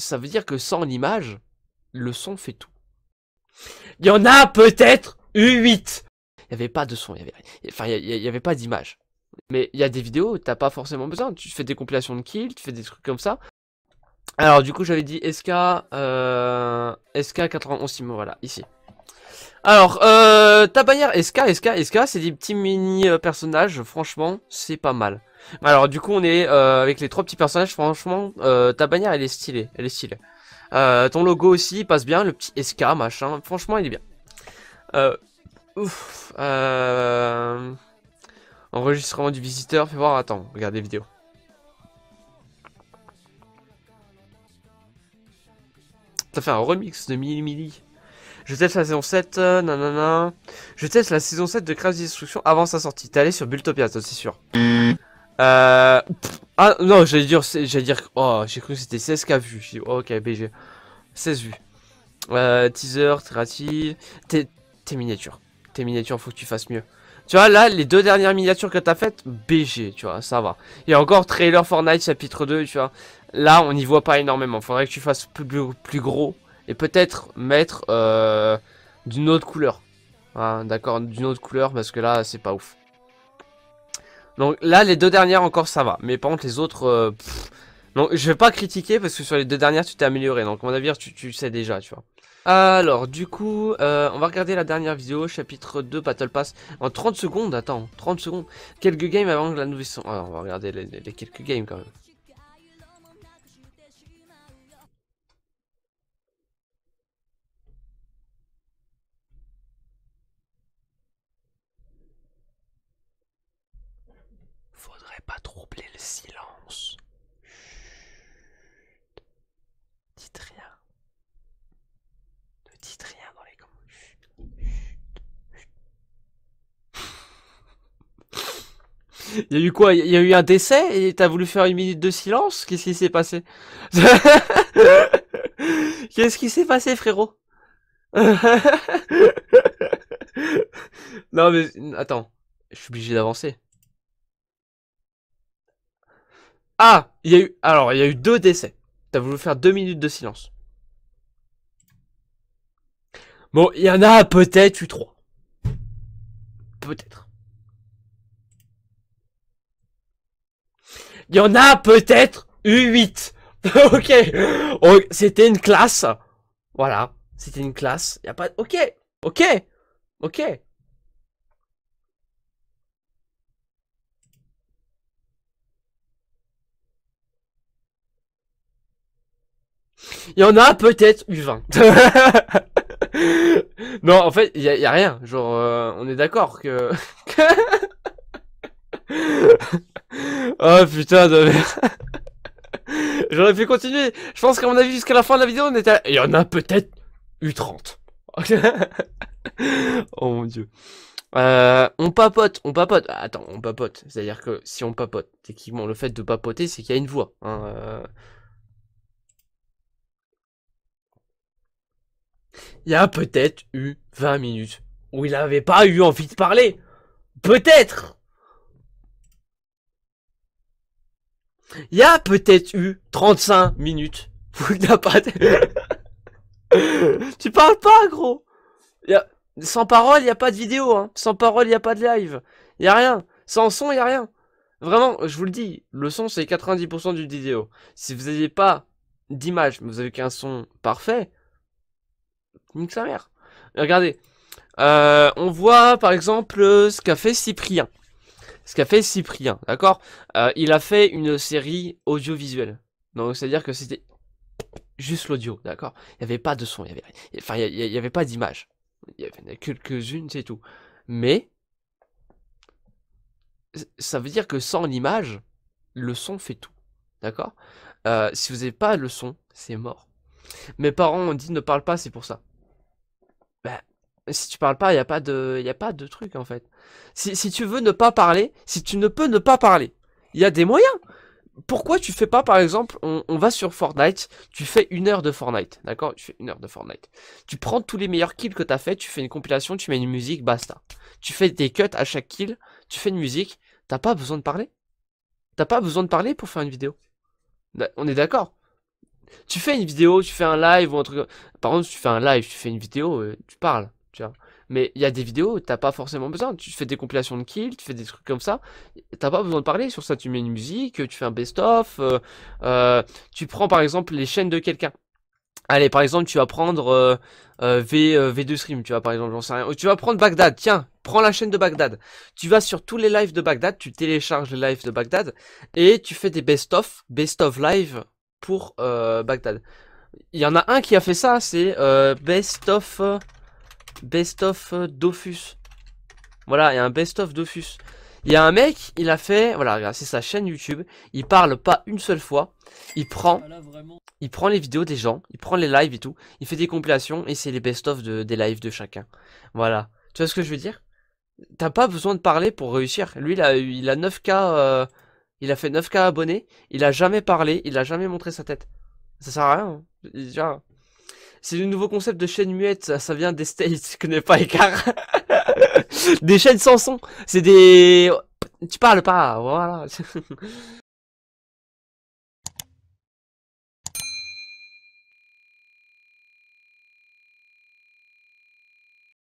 ça veut dire que sans l'image, le son fait tout. Il y en a peut-être 8 Il n'y avait pas de son, il avait, enfin, il y avait pas d'image. Mais il y a des vidéos, t'as pas forcément besoin. Tu fais des compilations de kills, tu fais des trucs comme ça. Alors du coup, j'avais dit SK, euh, SK91 voilà, ici. Alors, ta bannière SK, SK, SK, c'est des petits mini-personnages, euh, franchement, c'est pas mal. Alors, du coup, on est euh, avec les trois petits personnages, franchement, euh, ta bannière, elle est stylée, elle est stylée. ton logo aussi, il passe bien, le petit SK, machin, franchement, il est bien. ouf, Enregistrement du visiteur, fais voir, attends, les vidéos Ça fait un remix de Mili Mili. Je teste la saison 7, euh, nanana. Je teste la saison 7 de Crash Destruction avant sa sortie. T'es allé sur Bultopia, c'est sûr. Euh... ah, non, j'allais dire... J'allais dire... Oh, j'ai cru que c'était 16K vues. J'ai oh, ok, BG. 16 vues. Euh, teaser, Trati... Tes miniatures. Tes miniatures, faut que tu fasses mieux. Tu vois, là, les deux dernières miniatures que t'as faites, BG, tu vois, ça va. Il y a encore, trailer Fortnite chapitre 2, tu vois. Là, on n'y voit pas énormément. Faudrait que tu fasses plus, plus gros et peut-être mettre euh, d'une autre couleur. Hein, d'accord, d'une autre couleur parce que là c'est pas ouf. Donc là les deux dernières encore ça va, mais par contre les autres... Euh, donc je vais pas critiquer parce que sur les deux dernières tu t'es amélioré, donc mon avis tu, sais déjà tu vois. Alors du coup, euh, on va regarder la dernière vidéo, chapitre 2 Battle Pass, en 30 secondes, attends, 30 secondes, quelques games avant la nouvelle... Alors ah, on va regarder les quelques games quand même. pas troubler le silence. Chut. Dites rien. Ne dites rien dans les commentaires. Il y a eu quoi Il y a eu un décès et t'as voulu faire une minute de silence Qu'est-ce qui s'est passé Qu'est-ce qui s'est passé frérot Non mais attends, je suis obligé d'avancer. Ah Il y a eu... Alors, il y a eu deux décès. T'as voulu faire deux minutes de silence. Bon, il y en a peut-être eu trois. Peut-être. Il y en a peut-être eu huit. ok. C'était une classe. Voilà. C'était une classe. Y a pas... Ok. Ok. Ok. Il y en a peut-être eu 20. non, en fait, il y, a rien. Genre, euh, on est d'accord que... oh putain de merde. J'aurais pu continuer. Je pense qu'à mon avis, jusqu'à la fin de la vidéo, on était... Il y en a peut-être eu 30. oh mon dieu. Euh, on papote, on papote. Attends, on papote. C'est-à-dire que si on papote, techniquement, le fait de papoter, c'est qu'il y a une voix. Hein, euh. il y a peut-être eu 20 minutes où il n'avait pas eu envie de parler. Peut-être Il y a peut-être eu 35 minutes où il n'a pas... tu parles pas, gros y a... Sans parole, il n'y a pas de vidéo. Hein. Sans parole, il n'y a pas de live. Il n'y a rien. Sans son, il n'y a rien. Vraiment, je vous le dis, le son, c'est 90% du vidéo. Si vous n'avez pas d'image, mais vous avez qu'un son parfait, sa Regardez. Euh, on voit par exemple ce qu'a fait Cyprien. Ce qu'a fait Cyprien, d'accord euh, Il a fait une série audiovisuelle. Donc c'est-à-dire que c'était juste l'audio, d'accord Il n'y avait pas de son, il y avait, enfin, il y avait pas d'image. Il y avait quelques-unes, c'est tout. Mais ça veut dire que sans l'image, le son fait tout, d'accord euh, Si vous n'avez pas le son, c'est mort. Mes parents ont dit ne parle pas, c'est pour ça bah, si tu parles pas, il a pas de, y a pas de truc en fait. Si, si, tu veux ne pas parler, si tu ne peux ne pas parler, il y a des moyens. Pourquoi tu fais pas, par exemple, on, on va sur Fortnite, tu fais une heure de Fortnite, d'accord Tu fais une heure de Fortnite. Tu prends tous les meilleurs kills que t'as fait, tu fais une compilation, tu mets une musique, basta. Tu fais des cuts à chaque kill, tu fais une musique, t'as pas besoin de parler. T'as pas besoin de parler pour faire une vidéo. Bah, on est d'accord tu fais une vidéo, tu fais un live ou un truc. Par contre, tu fais un live, tu fais une vidéo, euh, tu parles, tu vois. Mais il y a des vidéos, t'as pas forcément besoin. Tu fais des compilations de kills, tu fais des trucs comme ça. T'as pas besoin de parler sur ça. Tu mets une musique, euh, tu fais un best-of. Euh, tu prends par exemple les chaînes de quelqu'un. Allez, par exemple, tu vas prendre v, 2 Stream, tu vas par exemple, j'en sais rien. tu vas prendre Bagdad, tiens, prends la chaîne de Bagdad. Tu vas sur tous les lives de Bagdad, tu télécharges les lives de Bagdad et tu fais des best-of, best-of live pour euh, Bagdad. Il y en a un qui a fait ça, c'est euh, Best of Best of Dofus. Voilà, il y a un Best of Dofus. Il y a un mec, il a fait, voilà, c'est sa chaîne YouTube, il parle pas une seule fois, il prend, ah il prend les vidéos des gens, il prend les lives et tout, il fait des compilations et c'est les best-of des lives de chacun. Voilà, tu vois ce que je veux dire T'as pas besoin de parler pour réussir. Lui, il a, il a 9K euh, il a fait 9K abonnés, il a jamais parlé, il a jamais montré sa tête. Ça sert à rien. Hein. Ah. C'est le nouveau concept de chaîne muette, ça, vient des States, que n'est pas écart. des chaînes sans son, c'est des... Tu parles pas, voilà.